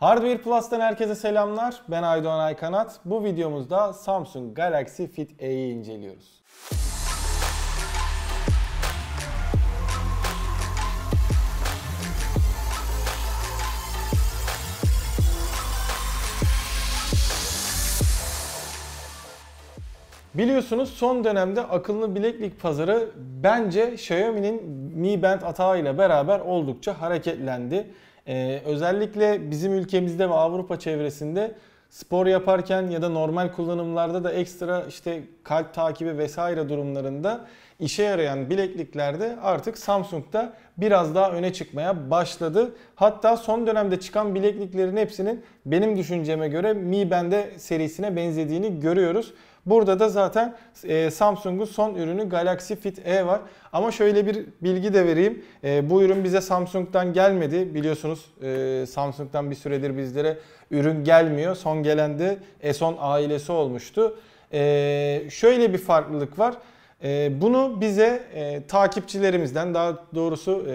Hardware Plus'tan herkese selamlar. Ben Aydoğan Aykanat. Bu videomuzda Samsung Galaxy Fit E'yi inceliyoruz. Biliyorsunuz son dönemde akıllı bileklik pazarı bence Xiaomi'nin Mi Band atağıyla beraber oldukça hareketlendi. Ee, özellikle bizim ülkemizde ve Avrupa çevresinde spor yaparken ya da normal kullanımlarda da ekstra işte kalp takibi vesaire durumlarında işe yarayan bilekliklerde artık Samsung'da biraz daha öne çıkmaya başladı. Hatta son dönemde çıkan bilekliklerin hepsinin benim düşünceme göre Mi Band serisine benzediğini görüyoruz. Burada da zaten e, Samsung'un son ürünü Galaxy Fit E var. Ama şöyle bir bilgi de vereyim. E, bu ürün bize Samsung'dan gelmedi. Biliyorsunuz e, Samsung'dan bir süredir bizlere ürün gelmiyor. Son gelen de S10 ailesi olmuştu. E, şöyle bir farklılık var. E, bunu bize e, takipçilerimizden daha doğrusu e,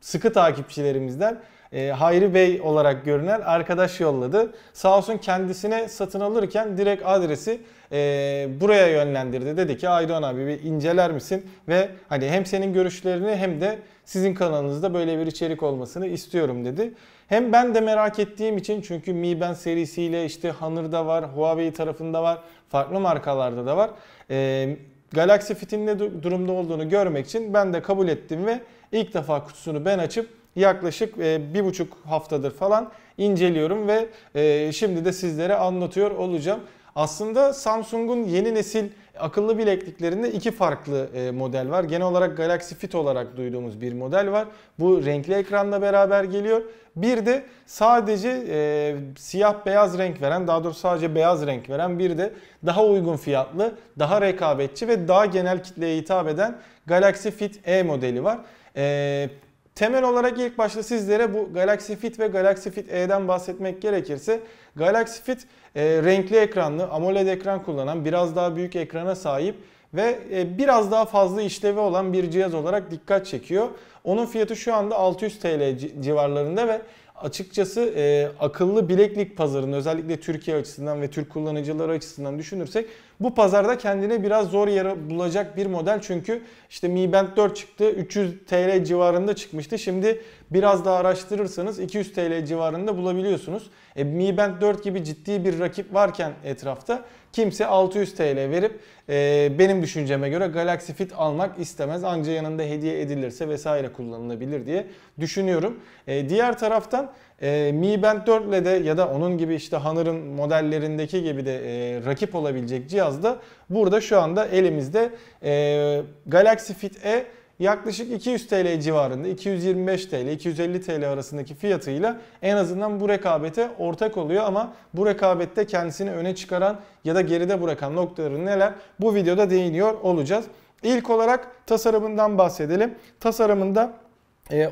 sıkı takipçilerimizden ee, Hayri Bey olarak görünen arkadaş yolladı. Sağ olsun kendisine satın alırken direkt adresi e, buraya yönlendirdi. Dedi ki Aydoğan abi bir inceler misin? Ve hani hem senin görüşlerini hem de sizin kanalınızda böyle bir içerik olmasını istiyorum dedi. Hem ben de merak ettiğim için çünkü Mi Band serisiyle işte Honor'da var, Huawei tarafında var, farklı markalarda da var. Ee, Galaxy Fit'in ne durumda olduğunu görmek için ben de kabul ettim ve ilk defa kutusunu ben açıp yaklaşık e, bir buçuk haftadır falan inceliyorum ve e, şimdi de sizlere anlatıyor olacağım. Aslında Samsung'un yeni nesil akıllı bilekliklerinde iki farklı e, model var. Genel olarak Galaxy Fit olarak duyduğumuz bir model var. Bu renkli ekranla beraber geliyor. Bir de sadece e, siyah beyaz renk veren, daha doğrusu sadece beyaz renk veren bir de daha uygun fiyatlı, daha rekabetçi ve daha genel kitleye hitap eden Galaxy Fit E modeli var. E, Temel olarak ilk başta sizlere bu Galaxy Fit ve Galaxy Fit E'den bahsetmek gerekirse Galaxy Fit e, renkli ekranlı AMOLED ekran kullanan biraz daha büyük ekrana sahip ve e, biraz daha fazla işlevi olan bir cihaz olarak dikkat çekiyor. Onun fiyatı şu anda 600 TL civarlarında ve açıkçası e, akıllı bileklik pazarının özellikle Türkiye açısından ve Türk kullanıcıları açısından düşünürsek bu pazarda kendine biraz zor yer bulacak bir model çünkü işte Mi Band 4 çıktı 300 TL civarında çıkmıştı. Şimdi Biraz daha araştırırsanız 200 TL civarında bulabiliyorsunuz. E, Mi Band 4 gibi ciddi bir rakip varken etrafta kimse 600 TL verip e, benim düşünceme göre Galaxy Fit almak istemez. Anca yanında hediye edilirse vesaire kullanılabilir diye düşünüyorum. E, diğer taraftan e, Mi Band 4 ile de ya da onun gibi işte Honor'ın modellerindeki gibi de e, rakip olabilecek cihazda burada şu anda elimizde e, Galaxy Fit E yaklaşık 200 TL civarında 225 TL 250 TL arasındaki fiyatıyla en azından bu rekabete ortak oluyor ama bu rekabette kendisini öne çıkaran ya da geride bırakan noktaları neler bu videoda değiniyor olacağız. İlk olarak tasarımından bahsedelim. Tasarımında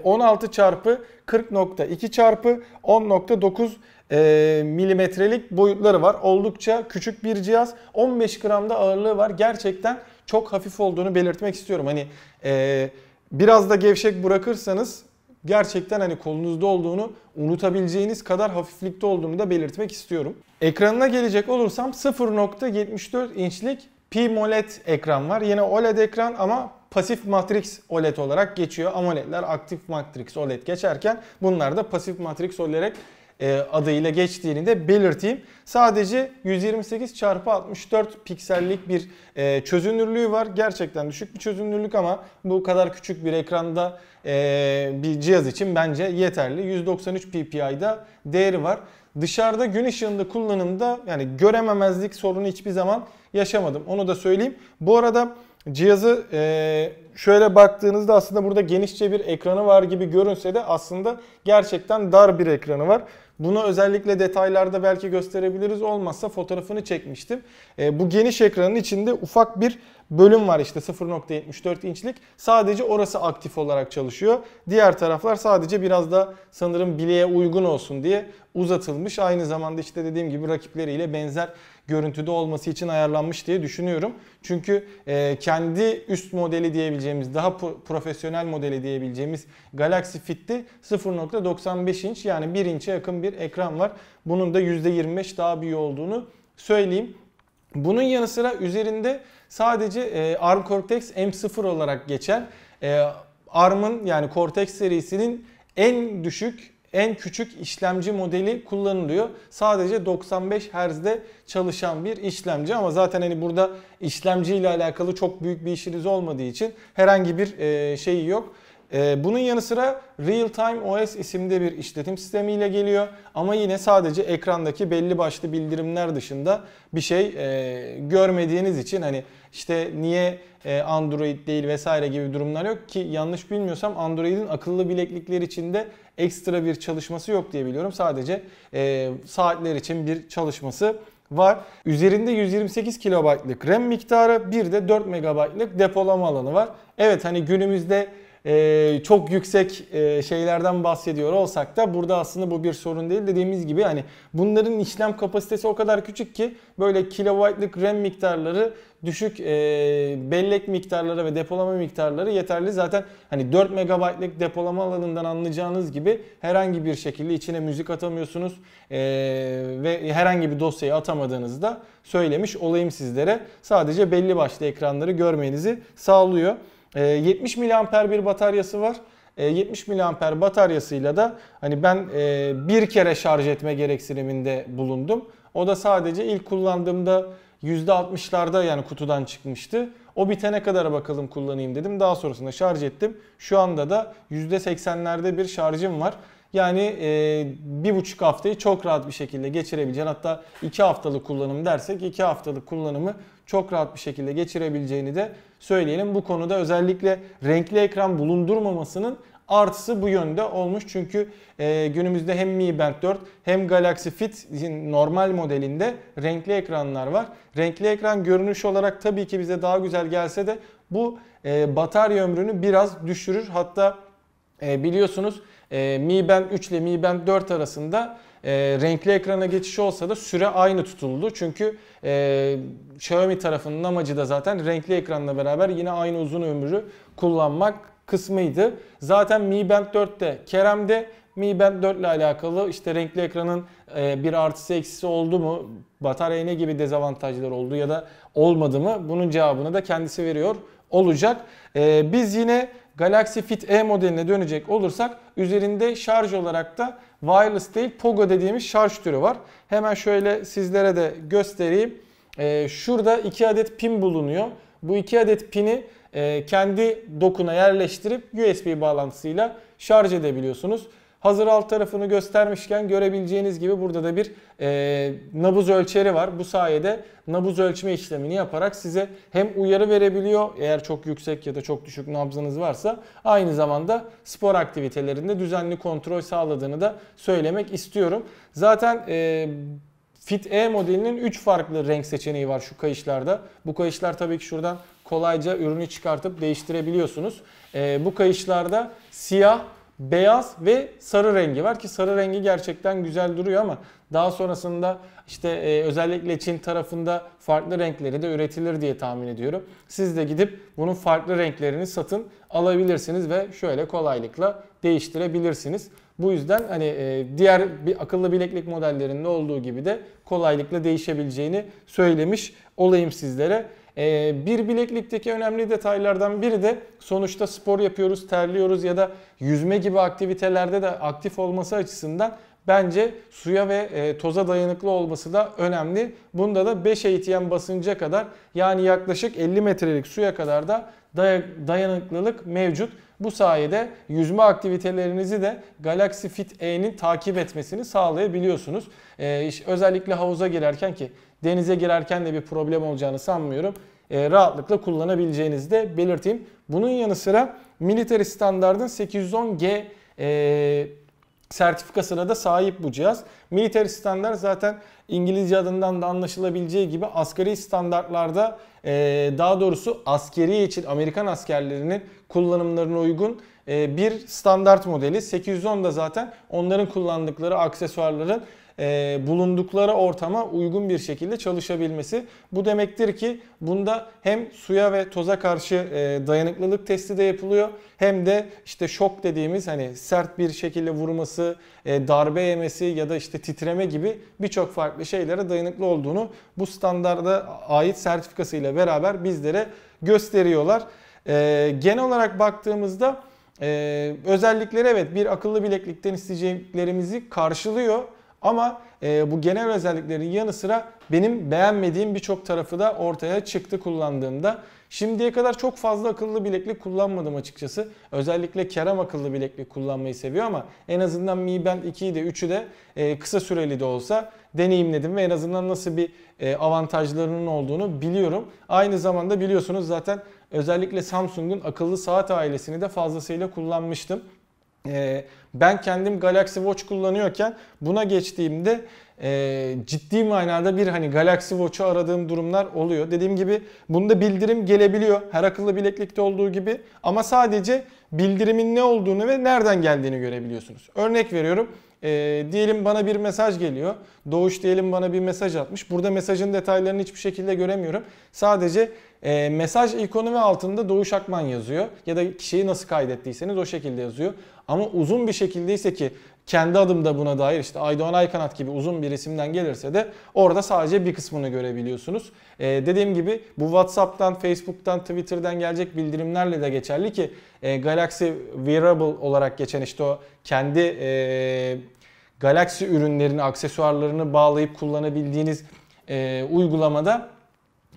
16 e, çarpı 40.2 çarpı 10.9 e, milimetrelik boyutları var. Oldukça küçük bir cihaz. 15 gramda ağırlığı var. Gerçekten çok hafif olduğunu belirtmek istiyorum. Hani e, biraz da gevşek bırakırsanız gerçekten hani kolunuzda olduğunu unutabileceğiniz kadar hafiflikte olduğunu da belirtmek istiyorum. Ekranına gelecek olursam 0.74 inçlik PMOLED ekran var. Yine OLED ekran ama pasif matrix OLED olarak geçiyor. AMOLED'ler aktif matrix OLED geçerken bunlar da pasif matrix olarak e e, adıyla geçtiğini de belirteyim. Sadece 128 çarpı 64 piksellik bir e, çözünürlüğü var. Gerçekten düşük bir çözünürlük ama bu kadar küçük bir ekranda e, bir cihaz için bence yeterli. 193 ppi'da değeri var. Dışarıda gün ışığında kullanımda yani görememezlik sorunu hiçbir zaman yaşamadım. Onu da söyleyeyim. Bu arada cihazı şöyle baktığınızda aslında burada genişçe bir ekranı var gibi görünse de aslında gerçekten dar bir ekranı var. Bunu özellikle detaylarda belki gösterebiliriz. Olmazsa fotoğrafını çekmiştim. E, bu geniş ekranın içinde ufak bir bölüm var işte 0.74 inçlik. Sadece orası aktif olarak çalışıyor. Diğer taraflar sadece biraz da sanırım bileğe uygun olsun diye uzatılmış. Aynı zamanda işte dediğim gibi rakipleriyle benzer görüntüde olması için ayarlanmış diye düşünüyorum. Çünkü e, kendi üst modeli diyebileceğimiz, daha profesyonel modeli diyebileceğimiz Galaxy Fit'te 0.95 inç yani 1 inçe yakın bir ekran var. Bunun da %25 daha büyük olduğunu söyleyeyim. Bunun yanı sıra üzerinde sadece e, ARM Cortex M0 olarak geçen e, ARM'ın yani Cortex serisinin en düşük en küçük işlemci modeli kullanılıyor. Sadece 95 Hz'de çalışan bir işlemci ama zaten hani burada işlemci ile alakalı çok büyük bir işiniz olmadığı için herhangi bir e, şeyi yok. Ee, bunun yanı sıra Real Time OS isimde bir işletim sistemiyle geliyor. Ama yine sadece ekrandaki belli başlı bildirimler dışında bir şey e, görmediğiniz için hani işte niye e, Android değil vesaire gibi durumlar yok ki yanlış bilmiyorsam Android'in akıllı bileklikler içinde ekstra bir çalışması yok diye biliyorum. Sadece e, saatler için bir çalışması var. Üzerinde 128 kilobaytlık RAM miktarı bir de 4 megabaytlık depolama alanı var. Evet hani günümüzde ee, çok yüksek e, şeylerden bahsediyor olsak da burada aslında bu bir sorun değil. Dediğimiz gibi hani bunların işlem kapasitesi o kadar küçük ki böyle kilobaytlık RAM miktarları düşük e, bellek miktarları ve depolama miktarları yeterli. Zaten hani 4 megabaytlık depolama alanından anlayacağınız gibi herhangi bir şekilde içine müzik atamıyorsunuz e, ve herhangi bir dosyayı atamadığınızda söylemiş olayım sizlere. Sadece belli başlı ekranları görmenizi sağlıyor. 70 ee, miliamper bir bataryası var. 70 ee, miliamper bataryasıyla da hani ben e, bir kere şarj etme gereksiniminde bulundum. O da sadece ilk kullandığımda %60'larda yani kutudan çıkmıştı. O bitene kadar bakalım kullanayım dedim. Daha sonrasında şarj ettim. Şu anda da %80'lerde bir şarjım var. Yani e, bir buçuk haftayı çok rahat bir şekilde geçirebileceğin hatta iki haftalık kullanım dersek iki haftalık kullanımı çok rahat bir şekilde geçirebileceğini de söyleyelim. Bu konuda özellikle renkli ekran bulundurmamasının artısı bu yönde olmuş. Çünkü e, günümüzde hem Mi Band 4 hem Galaxy Fit normal modelinde renkli ekranlar var. Renkli ekran görünüş olarak tabii ki bize daha güzel gelse de bu e, batarya ömrünü biraz düşürür. Hatta e, biliyorsunuz e, Mi Band 3 ile Mi Band 4 arasında e, renkli ekrana geçiş olsa da süre aynı tutuldu. Çünkü e, Xiaomi tarafının amacı da zaten renkli ekranla beraber yine aynı uzun ömrü kullanmak kısmıydı. Zaten Mi Band 4'te Kerem'de mi Band 4 ile alakalı işte renkli ekranın e, bir artısı eksisi oldu mu? Bataryaya ne gibi dezavantajlar oldu ya da olmadı mı? Bunun cevabını da kendisi veriyor olacak. E, biz yine Galaxy Fit E modeline dönecek olursak üzerinde şarj olarak da wireless değil Pogo dediğimiz şarj türü var. Hemen şöyle sizlere de göstereyim. Ee, şurada iki adet pin bulunuyor. Bu iki adet pini e, kendi dokuna yerleştirip USB bağlantısıyla şarj edebiliyorsunuz. Hazır alt tarafını göstermişken görebileceğiniz gibi burada da bir e, nabız ölçeri var. Bu sayede nabız ölçme işlemini yaparak size hem uyarı verebiliyor eğer çok yüksek ya da çok düşük nabzınız varsa aynı zamanda spor aktivitelerinde düzenli kontrol sağladığını da söylemek istiyorum. Zaten e, Fit E modelinin 3 farklı renk seçeneği var şu kayışlarda. Bu kayışlar tabii ki şuradan kolayca ürünü çıkartıp değiştirebiliyorsunuz. E, bu kayışlarda siyah, beyaz ve sarı rengi var ki sarı rengi gerçekten güzel duruyor ama daha sonrasında işte e, özellikle Çin tarafında farklı renkleri de üretilir diye tahmin ediyorum. Siz de gidip bunun farklı renklerini satın alabilirsiniz ve şöyle kolaylıkla değiştirebilirsiniz. Bu yüzden hani e, diğer bir akıllı bileklik modellerinde olduğu gibi de kolaylıkla değişebileceğini söylemiş olayım sizlere. Ee, bir bileklikteki önemli detaylardan biri de sonuçta spor yapıyoruz, terliyoruz ya da yüzme gibi aktivitelerde de aktif olması açısından bence suya ve e, toza dayanıklı olması da önemli. Bunda da 5 ATM basınca kadar yani yaklaşık 50 metrelik suya kadar da dayanıklılık mevcut. Bu sayede yüzme aktivitelerinizi de Galaxy Fit E'nin takip etmesini sağlayabiliyorsunuz. Ee, özellikle havuza girerken ki Denize girerken de bir problem olacağını sanmıyorum. E, rahatlıkla kullanabileceğinizi de belirteyim. Bunun yanı sıra military standardın 810G e, sertifikasına da sahip bu cihaz. Military standart zaten İngilizce adından da anlaşılabileceği gibi asgari standartlarda e, daha doğrusu askeri için Amerikan askerlerinin kullanımlarına uygun ee, bir standart modeli. 810 da zaten onların kullandıkları aksesuarların e, bulundukları ortama uygun bir şekilde çalışabilmesi. Bu demektir ki bunda hem suya ve toza karşı e, dayanıklılık testi de yapılıyor hem de işte şok dediğimiz hani sert bir şekilde vurması, e, darbe yemesi ya da işte titreme gibi birçok farklı şeylere dayanıklı olduğunu bu standarda ait sertifikasıyla beraber bizlere gösteriyorlar. genel olarak baktığımızda e, özellikleri evet bir akıllı bileklikten isteyeceklerimizi karşılıyor. Ama e, bu genel özelliklerin yanı sıra benim beğenmediğim birçok tarafı da ortaya çıktı kullandığımda. Şimdiye kadar çok fazla akıllı bileklik kullanmadım açıkçası. Özellikle Kerem akıllı bileklik kullanmayı seviyor ama en azından Mi Band 2'yi de 3'ü de e, kısa süreli de olsa deneyimledim ve en azından nasıl bir e, avantajlarının olduğunu biliyorum. Aynı zamanda biliyorsunuz zaten Özellikle Samsung'un akıllı saat ailesini de fazlasıyla kullanmıştım. Ee, ben kendim Galaxy Watch kullanıyorken buna geçtiğimde e, ciddi manada bir hani Galaxy Watch'u aradığım durumlar oluyor. Dediğim gibi bunda bildirim gelebiliyor. Her akıllı bileklikte olduğu gibi ama sadece bildirimin ne olduğunu ve nereden geldiğini görebiliyorsunuz. Örnek veriyorum. E, diyelim bana bir mesaj geliyor. Doğuş diyelim bana bir mesaj atmış. Burada mesajın detaylarını hiçbir şekilde göremiyorum. Sadece e, mesaj ikonu ve altında Doğuş Akman yazıyor. Ya da kişiyi nasıl kaydettiyseniz o şekilde yazıyor. Ama uzun bir şekildeyse ki kendi adımda buna dair işte Aydoğan Aykanat gibi uzun bir isimden gelirse de orada sadece bir kısmını görebiliyorsunuz. Ee, dediğim gibi bu WhatsApp'tan, Facebook'tan, Twitter'dan gelecek bildirimlerle de geçerli ki e, Galaxy Wearable olarak geçen işte o kendi e, Galaxy ürünlerini, aksesuarlarını bağlayıp kullanabildiğiniz e, uygulamada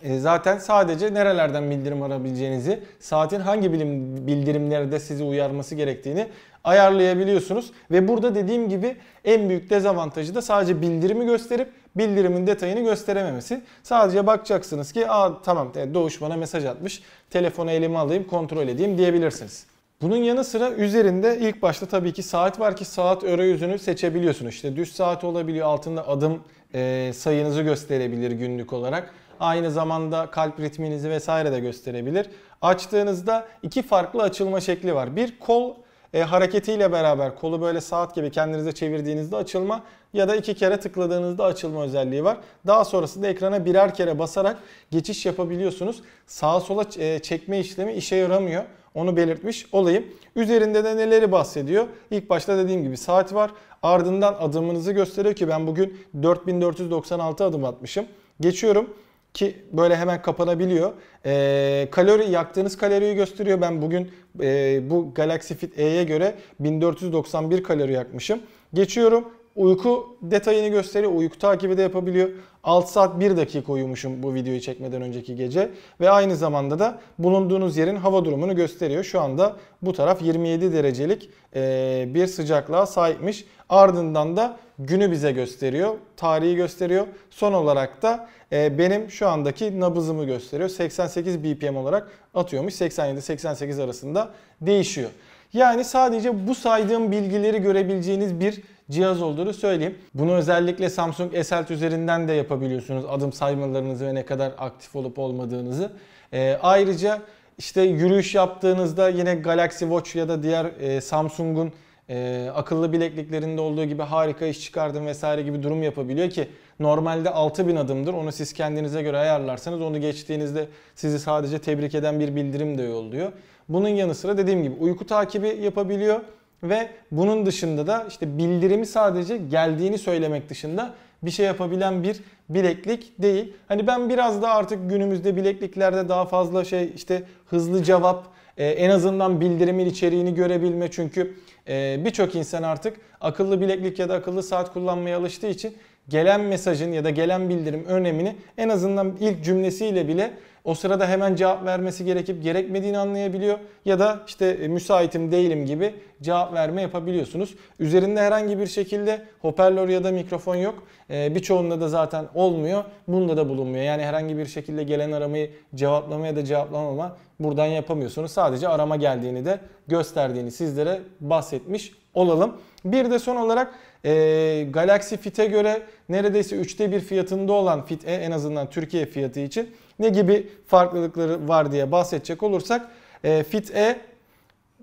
e, zaten sadece nerelerden bildirim arabileceğinizi, saatin hangi bilim, bildirimlerde sizi uyarması gerektiğini ayarlayabiliyorsunuz. Ve burada dediğim gibi en büyük dezavantajı da sadece bildirimi gösterip bildirimin detayını gösterememesi. Sadece bakacaksınız ki Aa, tamam e, Doğuş bana mesaj atmış, telefonu elime alayım kontrol edeyim diyebilirsiniz. Bunun yanı sıra üzerinde ilk başta tabii ki saat var ki saat arayüzünü seçebiliyorsunuz. İşte düz saat olabiliyor, altında adım e, sayınızı gösterebilir günlük olarak aynı zamanda kalp ritminizi vesaire de gösterebilir. Açtığınızda iki farklı açılma şekli var. Bir kol e, hareketiyle beraber kolu böyle saat gibi kendinize çevirdiğinizde açılma ya da iki kere tıkladığınızda açılma özelliği var. Daha sonrasında ekrana birer kere basarak geçiş yapabiliyorsunuz. Sağa sola e, çekme işlemi işe yaramıyor. Onu belirtmiş olayım. Üzerinde de neleri bahsediyor? İlk başta dediğim gibi saat var. Ardından adımınızı gösteriyor ki ben bugün 4496 adım atmışım. Geçiyorum ki böyle hemen kapanabiliyor. E, kalori yaktığınız kaloriyi gösteriyor. Ben bugün e, bu Galaxy Fit E'ye göre 1491 kalori yakmışım. Geçiyorum. Uyku detayını gösteriyor. Uyku takibi de yapabiliyor. 6 saat 1 dakika uyumuşum bu videoyu çekmeden önceki gece. Ve aynı zamanda da bulunduğunuz yerin hava durumunu gösteriyor. Şu anda bu taraf 27 derecelik e, bir sıcaklığa sahipmiş. Ardından da günü bize gösteriyor, tarihi gösteriyor. Son olarak da e, benim şu andaki nabızımı gösteriyor. 88 BPM olarak atıyormuş. 87-88 arasında değişiyor. Yani sadece bu saydığım bilgileri görebileceğiniz bir cihaz olduğunu söyleyeyim. Bunu özellikle Samsung S8 üzerinden de yapabiliyorsunuz. Adım saymalarınızı ve ne kadar aktif olup olmadığınızı. E, ayrıca işte yürüyüş yaptığınızda yine Galaxy Watch ya da diğer e, Samsung'un e, akıllı bilekliklerinde olduğu gibi harika iş çıkardım vesaire gibi durum yapabiliyor ki normalde 6000 adımdır. Onu siz kendinize göre ayarlarsanız onu geçtiğinizde sizi sadece tebrik eden bir bildirim de yolluyor. Bunun yanı sıra dediğim gibi uyku takibi yapabiliyor ve bunun dışında da işte bildirimi sadece geldiğini söylemek dışında bir şey yapabilen bir bileklik değil. Hani ben biraz da artık günümüzde bilekliklerde daha fazla şey işte hızlı cevap, e, en azından bildirimin içeriğini görebilme çünkü ee, birçok insan artık akıllı bileklik ya da akıllı saat kullanmaya alıştığı için gelen mesajın ya da gelen bildirim önemini en azından ilk cümlesiyle bile o sırada hemen cevap vermesi gerekip gerekmediğini anlayabiliyor ya da işte e, müsaitim değilim gibi cevap verme yapabiliyorsunuz. Üzerinde herhangi bir şekilde hoparlör ya da mikrofon yok. E, birçoğunda da zaten olmuyor. Bunda da bulunmuyor. Yani herhangi bir şekilde gelen aramayı cevaplama ya da cevaplamama buradan yapamıyorsunuz. Sadece arama geldiğini de gösterdiğini sizlere bahsetmiş olalım. Bir de son olarak e, Galaxy Fit'e göre neredeyse 3'te bir fiyatında olan Fit E en azından Türkiye fiyatı için ne gibi farklılıkları var diye bahsedecek olursak e, Fit E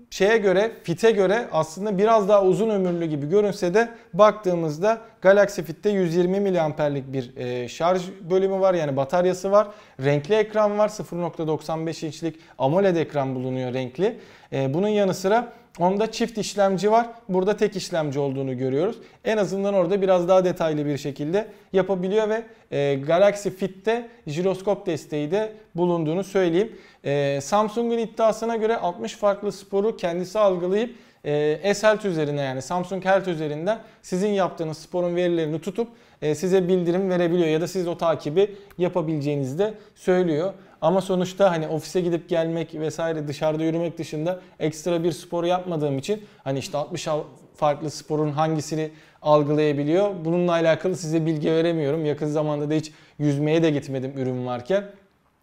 şeye göre, fite göre aslında biraz daha uzun ömürlü gibi görünse de baktığımızda Galaxy Fit'te 120 miliamperlik bir e, şarj bölümü var yani bataryası var. Renkli ekran var 0.95 inçlik AMOLED ekran bulunuyor renkli. E, bunun yanı sıra Onda çift işlemci var. Burada tek işlemci olduğunu görüyoruz. En azından orada biraz daha detaylı bir şekilde yapabiliyor ve e, Galaxy Fit'te jiroskop desteği de bulunduğunu söyleyeyim. E, Samsung'un iddiasına göre 60 farklı sporu kendisi algılayıp e, ee, S-Health üzerine yani Samsung Health üzerinden sizin yaptığınız sporun verilerini tutup e, size bildirim verebiliyor ya da siz o takibi yapabileceğinizi de söylüyor. Ama sonuçta hani ofise gidip gelmek vesaire dışarıda yürümek dışında ekstra bir spor yapmadığım için hani işte 60 farklı sporun hangisini algılayabiliyor. Bununla alakalı size bilgi veremiyorum. Yakın zamanda da hiç yüzmeye de gitmedim ürün varken.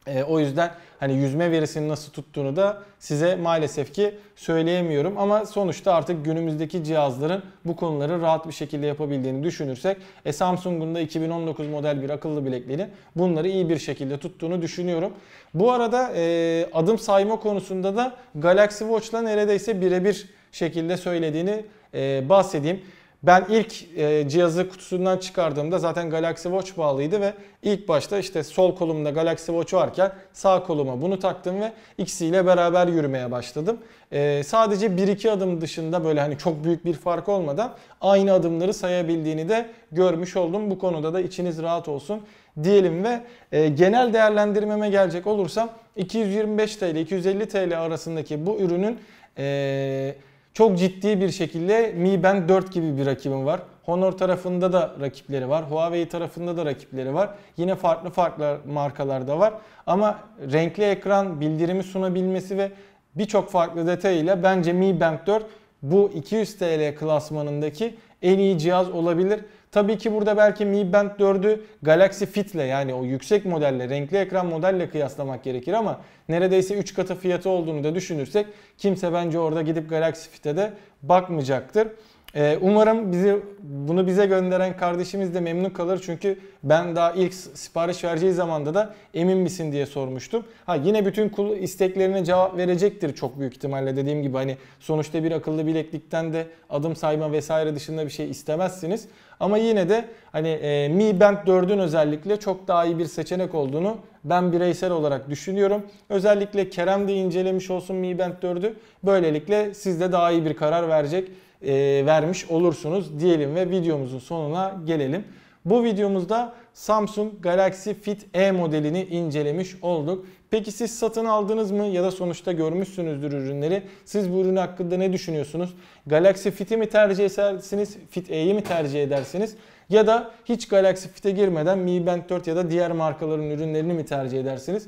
E, o yüzden hani yüzme verisini nasıl tuttuğunu da size maalesef ki söyleyemiyorum. Ama sonuçta artık günümüzdeki cihazların bu konuları rahat bir şekilde yapabildiğini düşünürsek e, Samsung'un da 2019 model bir akıllı bilekliğinin bunları iyi bir şekilde tuttuğunu düşünüyorum. Bu arada e, adım sayma konusunda da Galaxy Watch'la neredeyse birebir şekilde söylediğini e, bahsedeyim. Ben ilk e, cihazı kutusundan çıkardığımda zaten Galaxy Watch bağlıydı ve ilk başta işte sol kolumda Galaxy Watch varken sağ koluma bunu taktım ve ikisiyle beraber yürümeye başladım. E, sadece 1-2 adım dışında böyle hani çok büyük bir fark olmadan aynı adımları sayabildiğini de görmüş oldum. Bu konuda da içiniz rahat olsun diyelim ve e, genel değerlendirmeme gelecek olursam 225 TL 250 TL arasındaki bu ürünün e, çok ciddi bir şekilde Mi Band 4 gibi bir rakibim var. Honor tarafında da rakipleri var. Huawei tarafında da rakipleri var. Yine farklı farklı markalar da var. Ama renkli ekran bildirimi sunabilmesi ve birçok farklı detay ile bence Mi Band 4 bu 200 TL klasmanındaki en iyi cihaz olabilir. Tabii ki burada belki Mi Band 4'ü Galaxy Fit ile yani o yüksek modelle, renkli ekran modelle kıyaslamak gerekir ama neredeyse 3 katı fiyatı olduğunu da düşünürsek kimse bence orada gidip Galaxy Fit'e de bakmayacaktır. Ee, umarım bizi bunu bize gönderen kardeşimiz de memnun kalır. Çünkü ben daha ilk sipariş vereceği zamanda da emin misin diye sormuştum. Ha yine bütün kul isteklerine cevap verecektir çok büyük ihtimalle dediğim gibi. Hani sonuçta bir akıllı bileklikten de adım sayma vesaire dışında bir şey istemezsiniz. Ama yine de hani e, Mi Band 4'ün özellikle çok daha iyi bir seçenek olduğunu ben bireysel olarak düşünüyorum. Özellikle Kerem de incelemiş olsun Mi Band 4'ü. Böylelikle siz de daha iyi bir karar verecek e, vermiş olursunuz diyelim ve videomuzun sonuna gelelim. Bu videomuzda Samsung Galaxy Fit E modelini incelemiş olduk. Peki siz satın aldınız mı ya da sonuçta görmüşsünüzdür ürünleri. Siz bu ürün hakkında ne düşünüyorsunuz? Galaxy Fit'i mi tercih edersiniz? Fit E'yi mi tercih edersiniz? Ya da hiç Galaxy Fit'e girmeden Mi Band 4 ya da diğer markaların ürünlerini mi tercih edersiniz?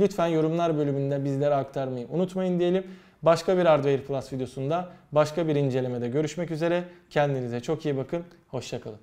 Lütfen yorumlar bölümünde bizlere aktarmayı unutmayın diyelim. Başka bir Hardware Plus videosunda, başka bir incelemede görüşmek üzere. Kendinize çok iyi bakın. Hoşçakalın.